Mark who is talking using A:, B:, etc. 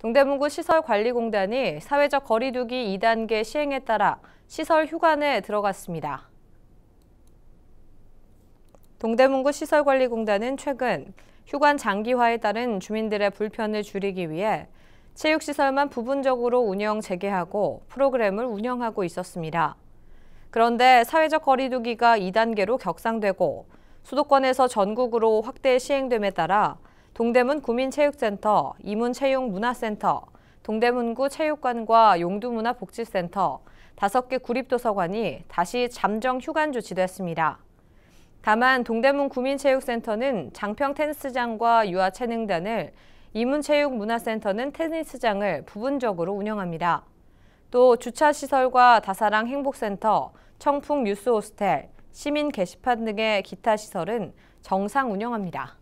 A: 동대문구 시설관리공단이 사회적 거리두기 2단계 시행에 따라 시설 휴관에 들어갔습니다. 동대문구 시설관리공단은 최근 휴관 장기화에 따른 주민들의 불편을 줄이기 위해 체육시설만 부분적으로 운영 재개하고 프로그램을 운영하고 있었습니다. 그런데 사회적 거리두기가 2단계로 격상되고 수도권에서 전국으로 확대 시행됨에 따라 동대문 구민체육센터, 이문체육문화센터, 동대문구 체육관과 용두문화복지센터, 다섯 개 구립도서관이 다시 잠정 휴관 조치됐습니다. 다만 동대문 구민체육센터는 장평 테니스장과 유아체능단을, 이문체육문화센터는 테니스장을 부분적으로 운영합니다. 또 주차시설과 다사랑 행복센터, 청풍 뉴스호스텔, 시민 게시판 등의 기타 시설은 정상 운영합니다.